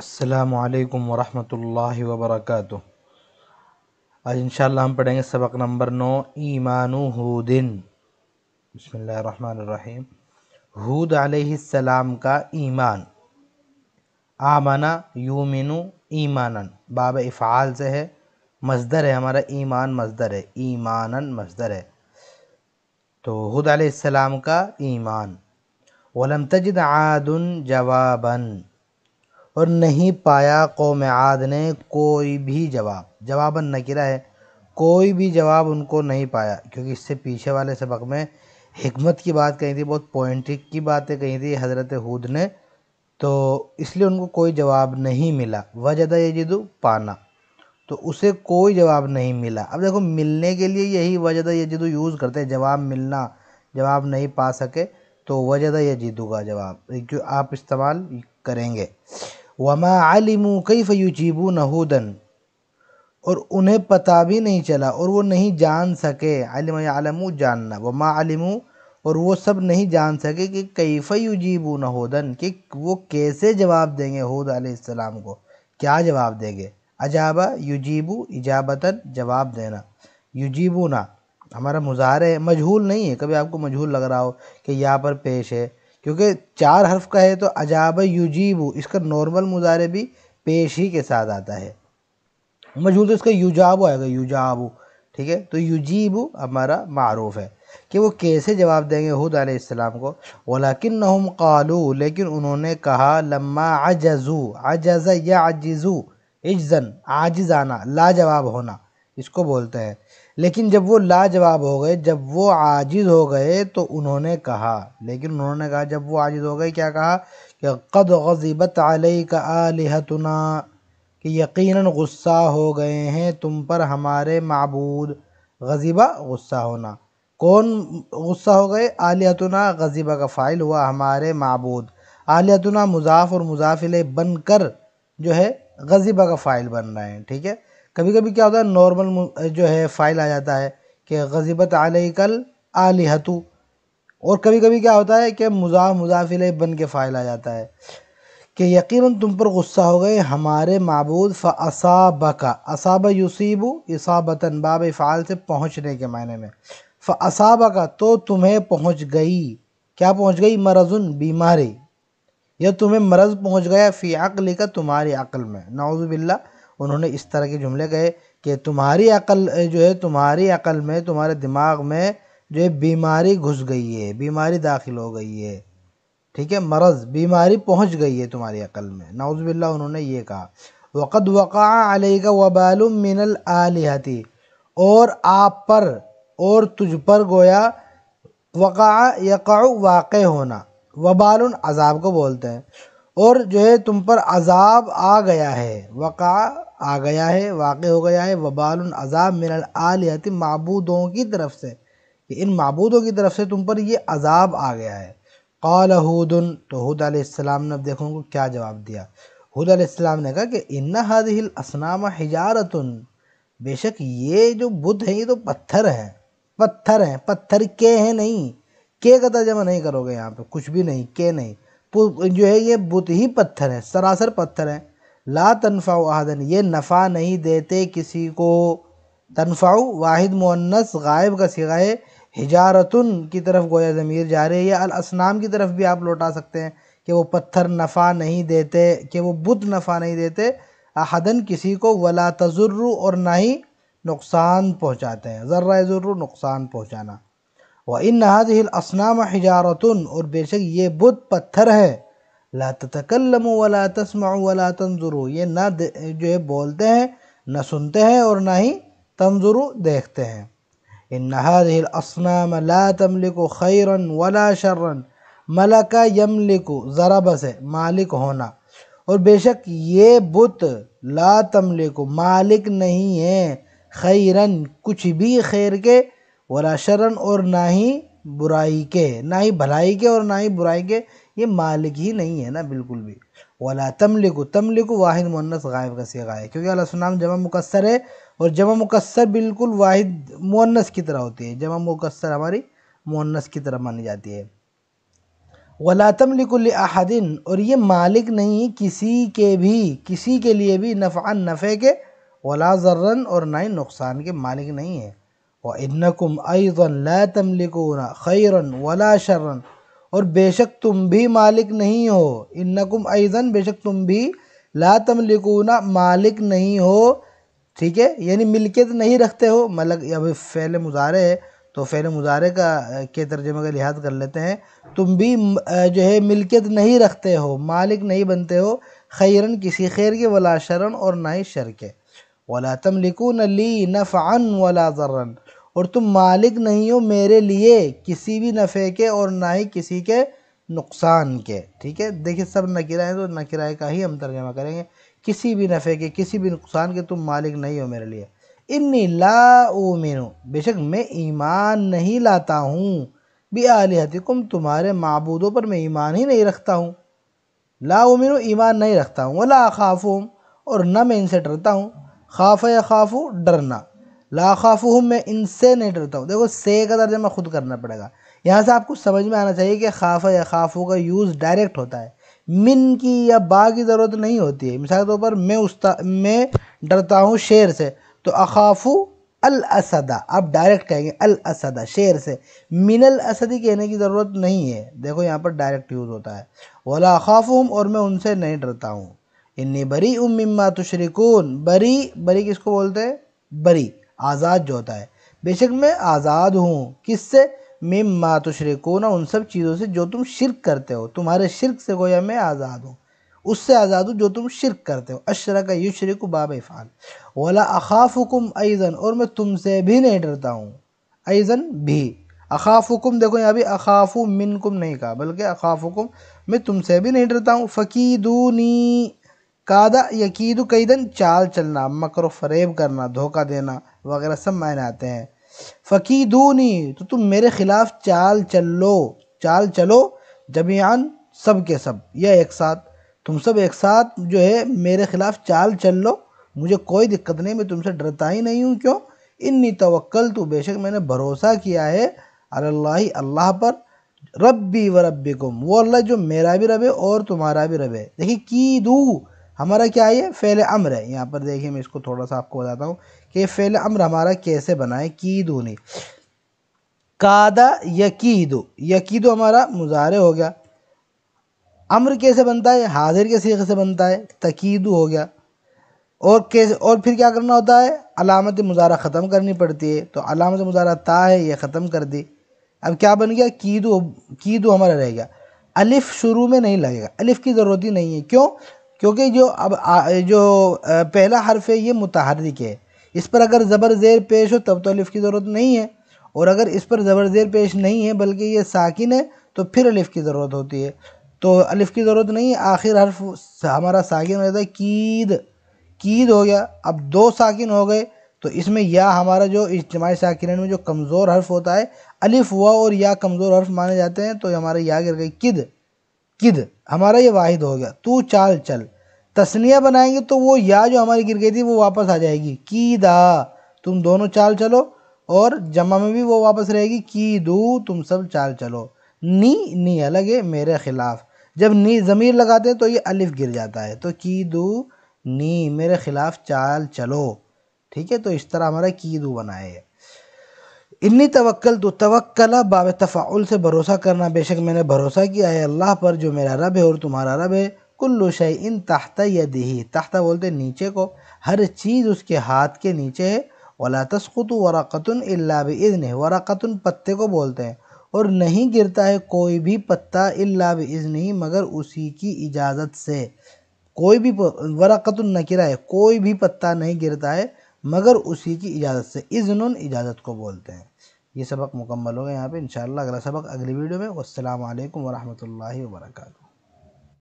असलकम वरहमल वबरक आज इंशाल्लाह हम पढ़ेंगे सबक नंबर नौ ईमान हुदिन बसमीम हूद आसमाम का ईमान आमना यूमिनु ईमानन बाब इफ़ाल से है मजदर है हमारा ईमान मजदर है ईमानन मजदर है तो हूद आसमाम का ईमान वलम तजद आदन जवाबन और नहीं पाया कौम आद ने कोई भी जवाब जवाबन नकिरा है कोई भी जवाब उनको नहीं पाया क्योंकि इससे पीछे वाले सबक में हमत की बात कही थी बहुत पॉइंटिक की बातें कही थी हज़रत हूद ने तो इसलिए उनको कोई जवाब नहीं मिला ये जदू पाना तो उसे कोई जवाब नहीं मिला अब देखो मिलने के लिए यही ये जदू यूज़ करते हैं जवाब मिलना जवाब नहीं पा सके तो ये यजिदु का जवाब आप इस्तेमाल करेंगे वमा आलिमू कई फ़यूजीबू नहूदन और उन्हें पता भी नहीं चला और वो नहीं जान सके आलिम आलम जानना वमा आलिमू और वो सब नहीं जान सके कि कैफ़ युजीबू नहूदन कि वो कैसे जवाब देंगे हूद आसमाम को क्या जवाब देंगे अजाबा युजीबू इजाबतन जवाब देना युजीबू ना हमारा मुजाहर है मजहूल नहीं है कभी आपको मजहूल लग रहा हो कि यहाँ पर पेश है क्योंकि चार हर्फ का है तो अजाब युजीब इसका नॉर्मल मुजारे भी पेश ही के साथ आता है मजहूल तो इसका युजाब आएगा युजाब ठीक है तो युजीबू हमारा मरूफ़ है कि वो कैसे जवाब देंगे हूद आसमाम को वलाकिन नहम कलू लेकिन उन्होंने कहा लम्मा आजू आजाजा या आजिज़ू इजन आजिज़ाना लाजवाब होना इसको बोलते हैं लेकिन जब वो लाजवाब हो गए जब वो आजिज़ हो गए तो उन्होंने कहा लेकिन उन्होंने कहा जब वो आजिज़ हो गए क्या कहा कि कद गजीबत आलई का आलहतना कि यकीनन गुस्सा हो गए हैं तुम पर हमारे मबूद गजीबा गुस्सा होना कौन गुस्सा हो गए आलियतना गजीबा का फ़ाइल हुआ हमारे मबूद आलियातना मुजाफ और मुजाफिल बनकर जो है गजीबा का फ़ाइल बन रहे हैं ठीक है कभी कभी क्या होता है नॉर्मल जो है फ़ाइल आ जाता है कि गजीबत आलही कल आलिहतु और कभी कभी क्या होता है कि मज़ा मुजाफिल बन के फ़ाइल आ जाता है कि यकीनन तुम पर गुस्सा हो गए हमारे मबूद फ़साब का असाब यूसीबु इसाबतन बाब फ़ाल से पहुँचने के मायने में फ़साब का तो तुम्हें पहुँच गई क्या पहुँच गई मरजुन बीमारी या तुम्हें मरज़ पहुँच गया फ़ी अकली का तुम्हारी अकल में नाउज़बिल्ला उन्होंने इस तरह के जुमले कहे कि तुम्हारी अकल जो है तुम्हारी अकल में तुम्हारे दिमाग में जो है बीमारी घुस गई है बीमारी दाखिल हो गई है ठीक है मरज़ बीमारी पहुंच गई है तुम्हारी अकल में नाउज़बिल्ला उन्होंने ये कहा वक़द वक़ा अली का वबाल मिनल आलिहती और आप पर और तुझ पर गोया वक़ा यक़ वाक़ होना वबाल अजाब को बोलते हैं और जो है तुम पर अजाब आ गया है वक़ा आ गया है वाक़ हो गया है वबाल अजाब मिनल आलियत मबूदों की तरफ से कि इन मबूदों की तरफ से तुम पर ये अजाब आ गया है कौल हूदन तो हूद आसमाम ने अब देखो उनको क्या जवाब दिया हूद आसमाम ने कहा कि इन्ना हिल असनामा हजारत बेशक ये जो बुद्ध हैं ये तो पत्थर हैं पत्थर हैं पत्थर के हैं नहीं के का तर्जमा नहीं करोगे यहाँ पर कुछ भी नहीं के नहीं जो है ये बुत ही पत्थर है सरासर पत्थर है ला तनफ़ा आहदन ये नफ़ा नहीं देते किसी को तनफ़ा वाहिद मुन्नस गायब का सिगा है हिजारतन की तरफ गोया ज़मीर जा रही है असनाम की तरफ भी आप लौटा सकते हैं कि वो पत्थर नफ़ा नहीं देते कि वो बुत नफ़ा नहीं देते आहदन किसी को वला तजुर्रु और ना ही नुकसान पहुँचाते हैं ज़र्रा ज़ुर्र नुकसान पहुँचाना व इन हादिल हजारतन और बेशक ये बुत पत्थर है ला तकलम वला तस्मा वला तंजुरु ये ना जो है बोलते हैं न सुनते हैं और ना ही तंजुरु देखते हैं इन हादिल असनाम ला तमलिक खैरन वला शर्रन मलका यमलिकु ज़रब से मालिक होना और बेशक ये बुत ला तमलिकु मालिक नहीं है खैरन कुछ भी खैर के वला शरण और ना ही बुराई के ना ही भलाई के और ना ही बुराई के ये मालिक ही नहीं है ना बिल्कुल भी वला तमलिक तमलिक वाहिद मुन्नस गायब का सेगा है क्योंकि अला सुनाम जमा मुकसर है और जमा मुकसर बिल्कुल वाहिद मुन्नस की तरह होती है जमा मुकसर हमारी मुन्नस की तरह मानी जाती है वला तमलिकुल और ये मालिक नहीं किसी के भी किसी के लिए भी नफ़ा नफ़े के वला जर्रन और ना ही नुकसान के मालिक नहीं है इनकुम अन ला तमलिकुना खैरन वला शर्रन और बेशक तुम भी मालिक नहीं हो इनकुम अन बेशक तुम भी ला तमलिकुना मालिक नहीं हो ठीक है यानी मिल्कियत नहीं रखते हो मलक अब फ़ैल मुजारे तो फ़ैल मुजारे का के तर्जमे का लिहाज कर लेते हैं तुम भी जो है मिल्कियत नहीं रखते हो मालिक नहीं बनते हो खैरन किसी खैर के वला शरण और ना ही शर के वला तमलिकुन ली नफ़ान वला ज़र्रन और तुम मालिक नहीं हो मेरे लिए किसी भी नफ़े के और ना ही किसी के नुकसान के ठीक है देखिए सब नकिराए तो नकिराए का ही हम तर्जमा करेंगे किसी भी नफ़े के किसी भी नुकसान के तुम मालिक नहीं हो मेरे लिए इन्नी ला ओमिन बेशक मैं ईमान नहीं लाता हूँ भी आलिहतिकुम तुम्हारे मबूदों पर मैं ईमान ही नहीं रखता हूँ ला उमिन ईमान नहीं रखता हूँ वला खाफूम और न मैं इनसे डरता हूँ खाफ या खाफू डरना लाखाफ़ मैं इनसे नहीं डरता हूँ देखो से का दर्जा मैं खुद करना पड़ेगा यहाँ से आपको समझ में आना चाहिए कि खाफा या खाफू का यूज़ डायरेक्ट होता है मिन की या बा की ज़रूरत नहीं होती है मिसाल के तौर पर मैं उस मैं डरता हूँ शेर से तो अखाफू अल असदा आप डायरेक्ट कहेंगे अल असदा शेर से मिनल असदी कहने की ज़रूरत नहीं है देखो यहाँ पर डायरेक्ट यूज़ होता है वाला खाफूम और मैं उनसे नहीं डरता हूँ इन्नी बरी उम्मा तुशरिकून बरी बरी किसको बोलते हैं बरी आज़ाद जो होता है बेशक मैं आज़ाद हूँ किससे मैं मातुशरे को ना उन सब चीज़ों से जो तुम शिरक करते हो तुम्हारे शिरक से गोया मैं आज़ाद हूँ उससे आज़ाद हूँ जो तुम शिरक करते हो अशर का यू शरक बाब फ़ाल वाला अखाफ हुकुम ऐज़न और मैं तुमसे भी नहीं डरता हूँ ऐज़न भी अखाफ हुकुम देखो यहाँ भी अखाफु मिनकुम नहीं कहा बल्कि अखाफ हुकुम मैं तुमसे भी नहीं डरता हूँ फ़कीदूनी कादा यकीद कैदन चाल चलना मकर फरेब करना धोखा देना वगैरह सब मायने आते हैं फकी दूनी तो तुम मेरे ख़िलाफ़ चाल चलो चाल चलो जमियान सब के सब यह एक साथ तुम सब एक साथ जो है मेरे ख़िलाफ़ चाल चल लो मुझे कोई दिक्कत नहीं मैं तुमसे डरता ही नहीं हूँ क्यों इन्नी तवक्ल तो बेशक मैंने भरोसा किया है अल्लाह अल्लाह पर रब्बी व रब्बिकुम वो अल्लाह जो मेरा भी रब है और तुम्हारा भी रब है देखिए की दू हमारा क्या है ये फ़ेल अम्र है यहाँ पर देखिए मैं इसको थोड़ा सा आपको बताता हूँ कि फ़ेल अम्र हमारा कैसे बनाए की दूनी कादा यकीदो यकीदो हमारा मुजाहरे हो गया अम्र कैसे बनता है हाजिर के सीख से बनता है तकीदू हो गया और कैसे और फिर क्या करना होता है अलामत मुजारा ख़त्म करनी पड़ती है तो अलामत मुजारा ता है ये ख़त्म कर दी अब क्या बन गया कीदो कीदो हमारा रह गया अलिफ़ शुरू में नहीं लगेगा अलिफ़ की ज़रूरत ही नहीं है क्यों क्योंकि जो अब आ, जो पहला हर्फ है ये मुतहरक है इस पर अगर ज़बर ज़ेर पेश हो तब तो की ज़रूरत नहीं है और अगर इस पर ज़बर ज़ेर पेश नहीं है बल्कि ये साकिन है तो फिर अलिफ़ की ज़रूरत होती है तो अलिफ़ की ज़रूरत नहीं है आखिर हर्फ हमारा साकिन हो जाता है कीद कीद हो गया अब दो साकिन हो गए तो इसमें या हमारा जो इज्तमाही साकिन में जो कमज़ोर हर्फ होता है अलिफ़ हुआ और या कमज़ोर हर्फ माने जाते हैं तो हमारे या गिर गई किद किद हमारा ये वाहिद हो गया तू चाल चल तस्निया बनाएंगे तो वो या जो हमारी गिर गई थी वो वापस आ जाएगी की दा तुम दोनों चाल चलो और जमा में भी वो वापस रहेगी की दू तुम सब चाल चलो नी नी अलग है मेरे ख़िलाफ़ जब नी ज़मीर लगाते हैं तो ये अलिफ गिर जाता है तो की दू नी मेरे ख़िलाफ़ चाल चलो ठीक है तो इस तरह हमारा की दू बनाए इन्नी तवक्ल तो तवक्ला बाब तफ़ाउल से भरोसा करना बेशक मैंने भरोसा किया है अल्लाह पर जो मेरा रब है और तुम्हारा रब है कुल्लू शाह इन ताहता दही ताहता बोलते नीचे को हर चीज़ उसके हाथ के नीचे है वला तस्कुत वरक़तन इल्ला इज़न वरक़तन पत्ते को बोलते हैं और नहीं गिरता है कोई भी पत्ता इल्ला इज़न ही मगर उसी की इजाज़त से कोई भी वरक़तन नकिरा है कोई भी पत्ता नहीं गिरता है मगर उसी की इजाज़त से इज़्न इजाज़त को बोलते हैं ये सबक मुकम्मल हो गया यहाँ पे इंशाल्लाह अगला सबक अगली वीडियो में वालेकुम वरहमतुल्लाहि वबरकातुहू